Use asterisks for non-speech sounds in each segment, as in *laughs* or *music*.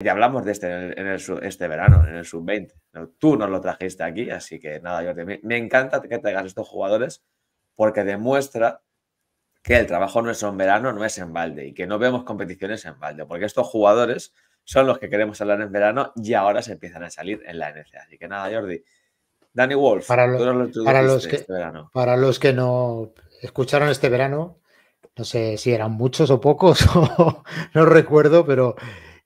Ya hablamos de este este verano, en el sub-20. Tú nos lo trajiste aquí, así que nada, Jordi, me, encanta que traigas estos jugadores porque demuestra que el trabajo no es en verano no es en balde y que no vemos competiciones en balde, porque estos jugadores son los que queremos hablar en verano y ahora se empiezan a salir en la NCA. Así que nada, Jordi. Danny Wolf, para, para los, que, este para los que no escucharon este verano, no sé si eran muchos o pocos, *laughs* no recuerdo, pero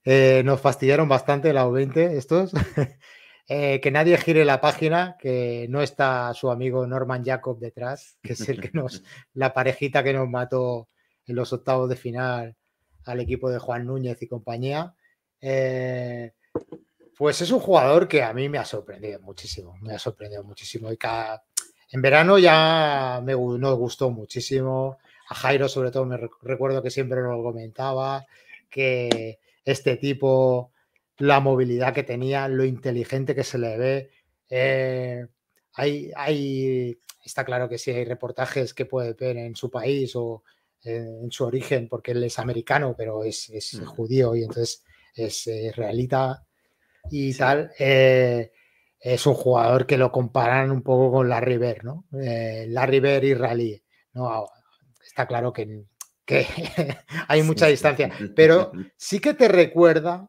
eh, nos fastidiaron bastante la O20 estos. *laughs* Eh, que nadie gire la página, que no está su amigo Norman Jacob detrás, que es el que nos, *laughs* la parejita que nos mató en los octavos de final al equipo de Juan Núñez y compañía. Eh, pues es un jugador que a mí me ha sorprendido muchísimo, me ha sorprendido muchísimo. Y cada, en verano ya me, nos gustó muchísimo. A Jairo, sobre todo, me recuerdo que siempre nos lo comentaba, que este tipo, la movilidad que tenía, lo inteligente que se le ve. Eh, hay, está claro que sí hay reportajes que puede ver en su país o en su origen, porque él es americano, pero es, mm. judío y entonces es eh, realita y tal. Eh, es un jugador que lo comparan un poco con la River, ¿no? la River israelí, ¿no? Está claro que, que *laughs* hay mucha distancia, pero sí que te recuerda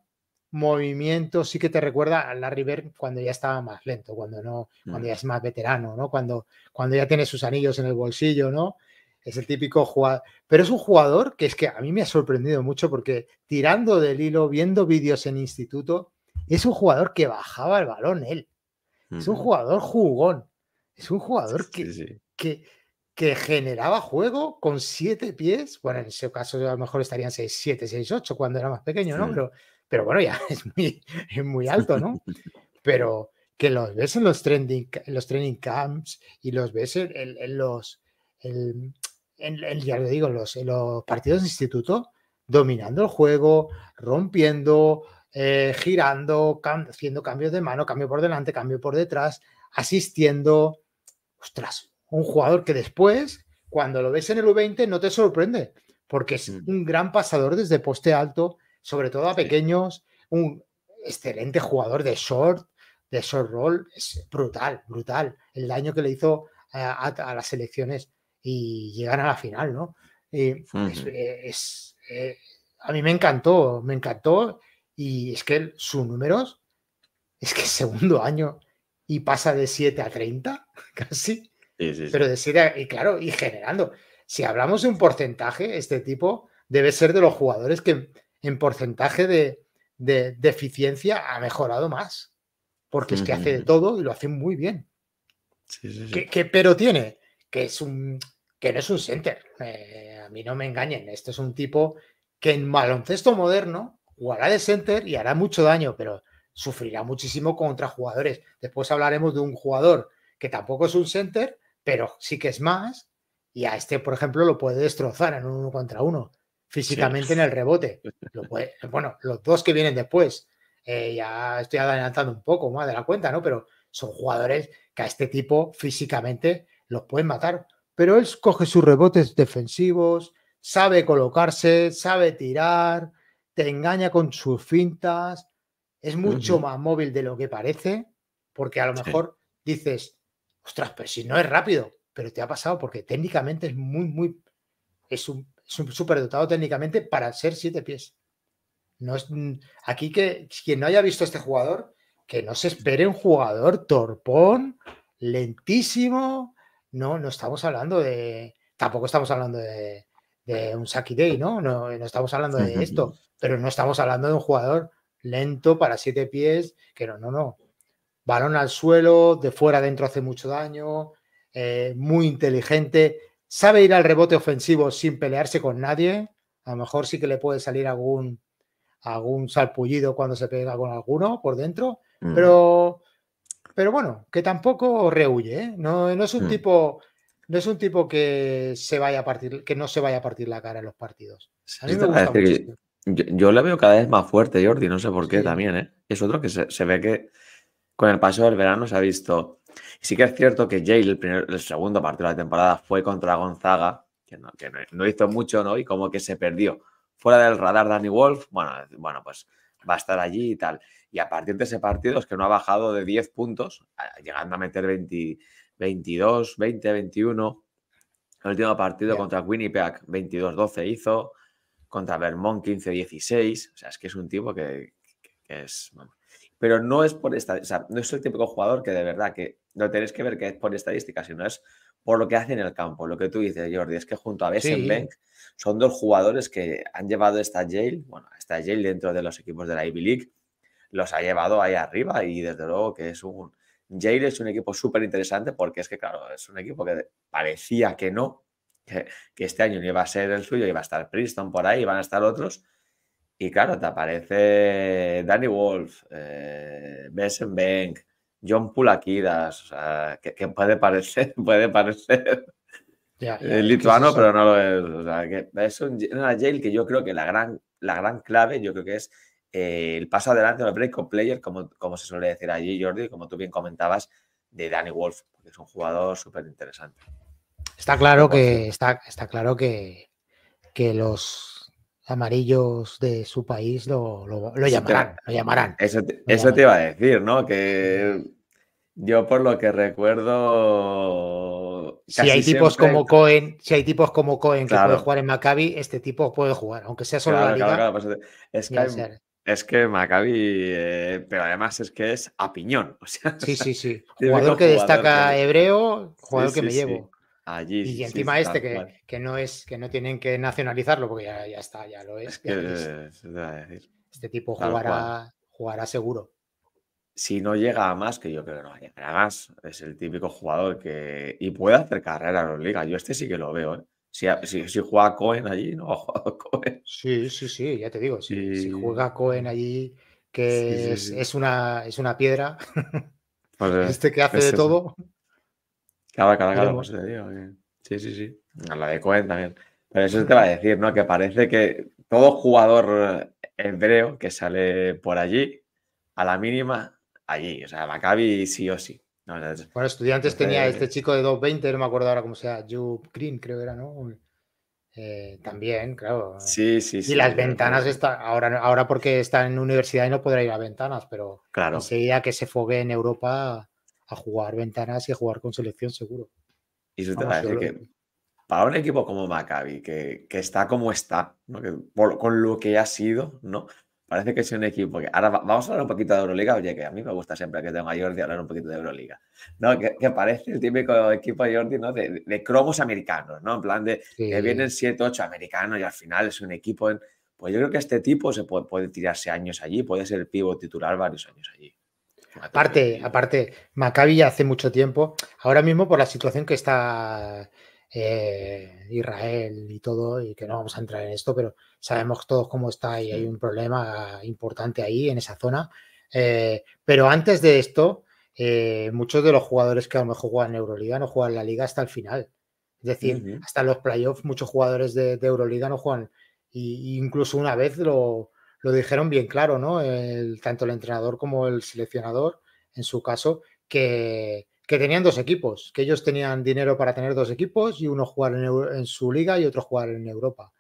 movimiento, sí que te recuerda a Larry river cuando ya estaba más lento, cuando no, cuando ya es más veterano, ¿no? Cuando, cuando ya tiene sus anillos en el bolsillo, ¿no? Es el típico jugador, pero es un jugador que es que a mí me ha sorprendido mucho porque tirando del hilo, viendo vídeos en instituto, es un jugador que bajaba el balón él. Es un jugador jugón. Es un jugador que, que que generaba juego con siete pies. Bueno, en ese caso a lo mejor estarían 6, 7, 6, 8 cuando era más pequeño, ¿no? Pero, pero, bueno, ya *laughs* es muy, es muy alto, ¿no? *laughs* Pero que los ves en los trending, los training camps y los ves en, los, en, ya digo, los, los partidos de instituto, dominando el juego, rompiendo, eh, girando, haciendo cambios de mano, cambio por delante, cambio por detrás, asistiendo. Ostras, un jugador que después, cuando lo ves en el U20, no te sorprende, porque es mm. un gran pasador desde poste alto, sobre todo a pequeños, un excelente jugador de short, de short roll, es brutal, brutal, el daño que le hizo a, las elecciones y llegan a la final, ¿no? es, eh, a mí me encantó, me encantó y es que sus números es que segundo año y pasa de 7 a 30 *laughs* casi pero decir eh, y claro, y generando. Si hablamos de un porcentaje, este tipo debe ser de los jugadores que en porcentaje de, de, eficiencia ha mejorado más. Porque es que hace de todo y lo hace muy bien. pero tiene, que es un que no es un center. Eh, a mí no me engañen. Este es un tipo que en baloncesto moderno jugará de center y hará mucho daño, pero sufrirá muchísimo contra jugadores. Después hablaremos de un jugador que tampoco es un center, pero sí que es más. Y a este, por ejemplo, lo puede destrozar en un uno contra uno, físicamente en el rebote. *laughs* bueno, los dos que vienen después, eh, ya estoy adelantando un poco más de la cuenta, ¿no? Pero son jugadores que a este tipo físicamente los pueden matar. Pero él coge sus rebotes defensivos, sabe colocarse, sabe tirar, te engaña con sus fintas. Es mucho más móvil de lo que parece, porque a lo mejor dices, ostras, pero si no es rápido, pero te ha pasado porque técnicamente es muy, muy, es un, es un técnicamente para ser siete pies. No es, mm, aquí que quien no haya visto este jugador, que no se espere un jugador torpón, lentísimo, no, no estamos hablando de, tampoco estamos hablando de, un Saki Day, ¿no? No estamos hablando de esto, pero no estamos hablando de un jugador lento para siete pies, que no, no, no balón al suelo, de fuera adentro hace mucho daño, eh, muy inteligente, sabe ir al rebote ofensivo sin pelearse con nadie. A lo mejor sí que le puede salir algún, algún salpullido cuando se pega con alguno por dentro, mm. pero, pero bueno, que tampoco rehuye. ¿eh? No, no, es un mm. tipo. No es un tipo que se vaya a partir, que no se vaya a partir la cara en los partidos. Yo, la veo cada vez más fuerte, Jordi, no sé por qué también, ¿eh? Es otro que se, se ve que con el paso del verano se ha visto. Sí que es cierto que Jay, el, segundo partido de la temporada fue contra Gonzaga, que no, hizo mucho, ¿no? Y como que se perdió. Fuera del radar Danny Wolf, bueno, bueno, pues va a estar allí y tal. Y a partir de ese partido es que no ha bajado de 10 puntos, llegando a meter 22, 20, 21. El último partido contra Winnipeg, 22-12 hizo. Contra Vermont, 15-16. O sea, es que es un tipo que, es pero no es por esta, no es el típico jugador que de verdad que no tenéis que ver que es por estadística, sino es por lo que hace en el campo. Lo que tú dices, Jordi, es que junto a Bessenbank son dos jugadores que han llevado esta Yale, bueno, esta Yale dentro de los equipos de la Ivy League, los ha llevado ahí arriba y desde luego que es un Yale es un equipo súper interesante porque es que, claro, es un equipo que parecía que no, que, que este año no iba a ser el suyo, iba a estar Princeton por ahí, iban a estar otros, y claro, te aparece Danny Wolf, eh, Bank, John Pulakidas, que, puede parecer, *laughs* puede parecer eh, lituano, pero no lo es. es una jail que yo creo que la gran, la gran clave, yo creo que es eh, el paso adelante del break of player, como, como se suele decir allí, Jordi, como tú bien comentabas, de Danny Wolf, porque es un jugador súper interesante. Está claro que, está, está claro que, que los amarillos de su país lo, llamarán, lo llamarán. Eso, te, iba a decir, ¿no? Que yo por lo que recuerdo... Si hay tipos como Cohen, si hay tipos como Cohen que puede jugar en Maccabi, este tipo puede jugar, aunque sea solo la liga. es, que Maccabi, eh, pero además es que es a piñón. *laughs* O sea, sí, sí, sí. Jugador que destaca hebreo, jugador que me llevo y encima este, que, no es, que no tienen que nacionalizarlo, porque ya, está, ya lo es. este tipo jugará, jugará seguro. Si no llega a más, que yo creo que no va a llegar a más, es el típico jugador que. Y puede hacer carrera en la liga. Yo este sí que lo veo, ¿eh? Si, si, juega Cohen allí, no ha *laughs* jugado Cohen. Sí, sí, sí, ya te digo. Si, juega Cohen allí, que es, una, es una piedra, *laughs* pues, este que hace pues de todo cada claro, claro, sí Sí, sí, a la de Cohen también. Pero eso te va a decir, ¿no? Que parece que todo jugador eh, hebreo que sale por allí, a la mínima, allí. O sea, Maccabi sí o sí. bueno, estudiantes este tenía este chico de 2.20, no me acuerdo ahora cómo sea, Jube Green, creo que era, ¿no? Eh, también, claro. Sí, sí, sí. Y las ventanas, está, ahora, ahora porque está en universidad y no podrá ir a ventanas, pero claro. enseguida que se fogue en Europa, a jugar ventanas y a jugar con selección seguro. Y te que para un equipo como Maccabi, que, está como está, ¿no? con lo que ha sido, ¿no? Parece que es un equipo que. Ahora vamos a hablar un poquito de Euroliga, oye, que a mí me gusta siempre que tengo a Jordi hablar un poquito de Euroliga. ¿No? Que, parece el típico equipo de Jordi, ¿no? De, cromos americanos, ¿no? En plan de que vienen 7, 8 americanos y al final es un equipo en. Pues yo creo que este tipo se puede, puede tirarse años allí, puede ser el pivo titular varios años allí. Aparte, aparte, Maccabi ya hace mucho tiempo, ahora mismo por la situación que está eh, Israel y todo, y que no vamos a entrar en esto, pero sabemos todos cómo está y hay un problema importante ahí en esa zona. Eh, pero antes de esto, eh, muchos de los jugadores que a lo mejor juegan Euroliga no juegan la liga hasta el final. Es decir, hasta los playoffs muchos jugadores de, Euroliga no juegan. y incluso una vez lo, lo dijeron bien claro, ¿no? El, tanto el entrenador como el seleccionador, en su caso, que, tenían dos equipos, que ellos tenían dinero para tener dos equipos y uno jugar en, su liga y otro jugar en Europa.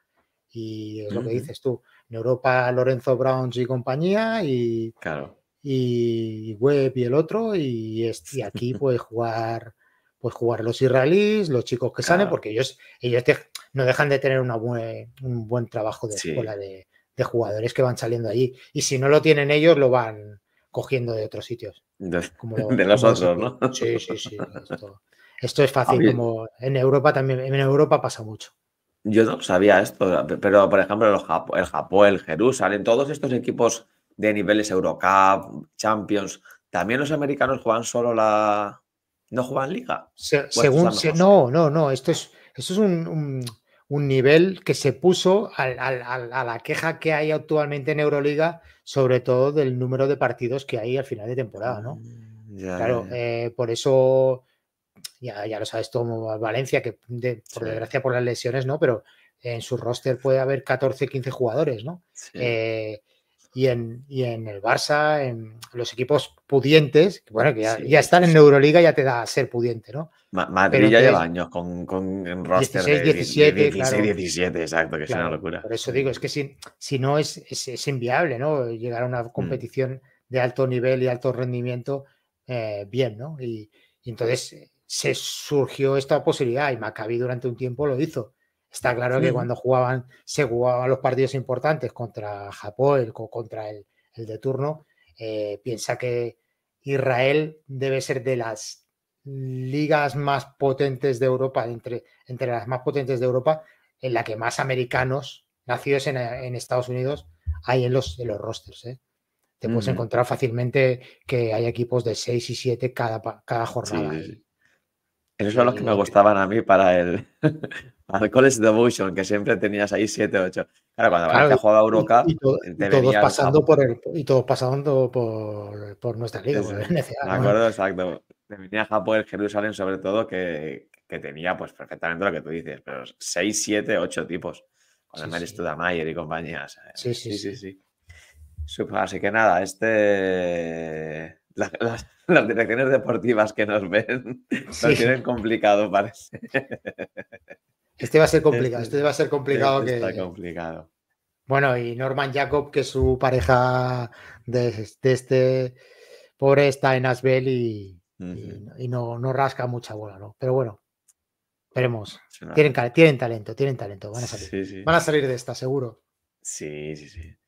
Y es lo que dices tú, en Europa Lorenzo Browns y compañía y, claro. y Webb y el otro, y, aquí *laughs* puede jugar pues jugar los israelíes, los chicos que salen, porque ellos, ellos no dejan de tener una buen, un buen trabajo de escuela de, de jugadores que van saliendo allí. Y si no lo tienen ellos, lo van cogiendo de otros sitios. De, *laughs* los otros, ¿no? Sí, sí, sí. Esto, es fácil, como en Europa también, en Europa pasa mucho. Yo no sabía esto, pero por ejemplo el Japón, el Jerusalén, todos estos equipos de niveles Eurocup, Champions, también los americanos juegan solo la... ¿No juegan liga? según... no, no, no, esto es, esto es un un nivel que se puso a, la queja que hay actualmente en Euroliga, sobre todo del número de partidos que hay al final de temporada, ¿no? Mm, claro, eh, por eso, ya, ya lo sabes todo, Valencia, que por desgracia por las lesiones, ¿no? Pero en su roster puede haber 14, 15 jugadores, ¿no? Sí. Eh, y en, y en el Barça, en los equipos pudientes, bueno, que ya, están en Euroliga, ya te da a ser pudiente, ¿no? Madrid ya lleva años con, con roster de, 17, 16, 17, exacto, que es una locura. Por eso digo, es que si, si no es, es, inviable, ¿no? Llegar a una mm. competición de alto nivel y alto rendimiento eh, bien, ¿no? Y, y entonces eh, se surgió esta posibilidad y Maccabi durante un tiempo lo hizo Está claro que cuando jugaban, se jugaban los partidos importantes contra Japón, contra el, de turno, eh, piensa que Israel debe ser de las ligas más potentes de Europa, entre, entre las más potentes de Europa, en la que más americanos nacidos en, Estados Unidos hay en los, en los rosters. ¿eh? Te puedes encontrar fácilmente que hay equipos de 6 y 7 cada, cada jornada. Eso son los que me gustaban a mí para el the *laughs* Devotion, que siempre tenías ahí 7, 8. Claro, cuando claro, Valencia jugaba Eurocup, y, y todos pasando por y todos pasando por, por nuestra liga, Por Me acuerdo, exacto. de venía Japón, Jerusalén, sobre todo, que, que, tenía pues perfectamente lo que tú dices, pero 6, 7, 8 tipos. Con sí, el y compañías. sí, sí. sí, sí. Así que nada, este las, las, direcciones deportivas que nos ven lo *laughs* tienen complicado, parece. Este va a ser este complicado, este va a ser complicado este complicado. Bueno, y Norman Jacob, que es su pareja de, este pobre, está en Asbel y, no, rasca mucha bola, ¿no? Pero bueno, veremos. Tienen, tienen talento, tienen talento, van a salir. Van a salir de esta, seguro. Sí, sí, sí.